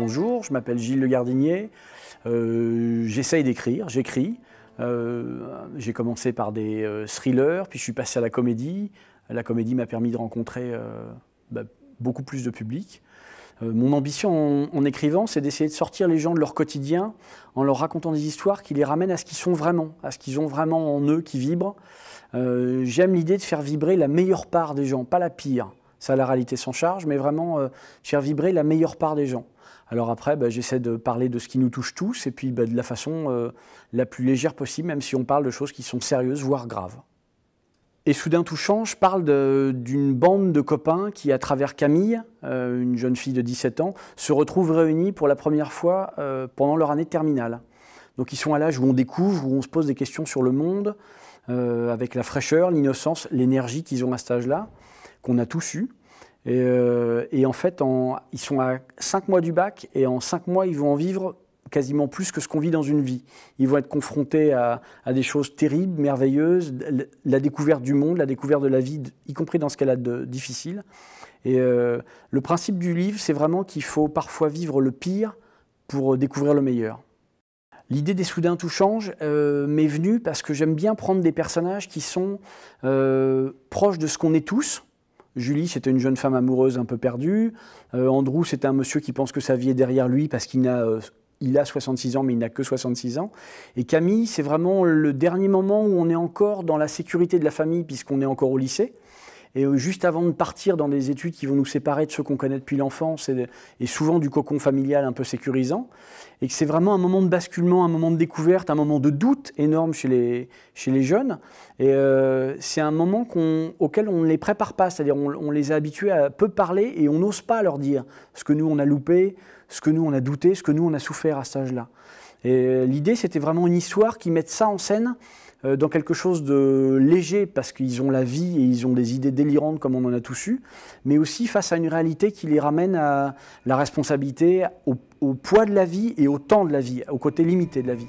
Bonjour, je m'appelle Gilles Le Gardinier. Euh, j'essaye d'écrire, j'écris. Euh, j'ai commencé par des euh, thrillers, puis je suis passé à la comédie. La comédie m'a permis de rencontrer bah, beaucoup plus de public. mon ambition en, en écrivant, c'est d'essayer de sortir les gens de leur quotidien en leur racontant des histoires qui les ramènent à ce qu'ils sont vraiment, à ce qu'ils ont vraiment en eux qui vibre. J'aime l'idée de faire vibrer la meilleure part des gens, pas la pire. Ça, la réalité s'en charge, mais vraiment cher euh, faire vibrer la meilleure part des gens. Alors après, bah, j'essaie de parler de ce qui nous touche tous et puis bah, de la façon euh, la plus légère possible, même si on parle de choses qui sont sérieuses, voire graves. Et soudain tout je parle d'une bande de copains qui, à travers Camille, euh, une jeune fille de 17 ans, se retrouvent réunis pour la première fois pendant leur année terminale. Donc ils sont à l'âge où on découvre, où on se pose des questions sur le monde, avec la fraîcheur, l'innocence, l'énergie qu'ils ont à cet âge-là, qu'on a tous eu. Euh, et, en fait, ils sont à cinq mois du bac et en cinq mois, ils vont en vivre quasiment plus que ce qu'on vit dans une vie. Ils vont être confrontés à, des choses terribles, merveilleuses, la découverte du monde, la découverte de la vie, y compris dans ce qu'elle a de difficile. Et euh, le principe du livre, c'est vraiment qu'il faut parfois vivre le pire pour euh, découvrir le meilleur. L'idée des Soudains tout change m'est venue parce que j'aime bien prendre des personnages qui sont proches de ce qu'on est tous, Julie, c'était une jeune femme amoureuse un peu perdue. Euh, Andrew, c'était un monsieur qui pense que sa vie est derrière lui parce qu'il a, euh, il a 66 ans, mais il n'a que 66 ans. Et Camille, c'est vraiment le dernier moment où on est encore dans la sécurité de la famille, puisqu'on est encore au lycée. Et euh, juste avant de partir dans des études qui vont nous séparer de ceux qu'on connaît depuis l'enfance et, souvent du cocon familial un peu sécurisant, et que c'est vraiment un moment de basculement, un moment de découverte, un moment de doute énorme chez les, jeunes. Et euh, c'est un moment auquel on ne les prépare pas, c'est-à-dire on, les a habitués à peu parler et on n'ose pas leur dire ce que nous on a loupé, ce que nous on a douté, ce que nous on a souffert à cet âge-là. Euh, l'idée, c'était vraiment une histoire qui mette ça en scène euh, dans quelque chose de léger, parce qu'ils ont la vie et ils ont des idées délirantes comme on en a tous eu, mais aussi face à une réalité qui les ramène à la responsabilité, au poids de la vie et au temps de la vie, au côté limité de la vie.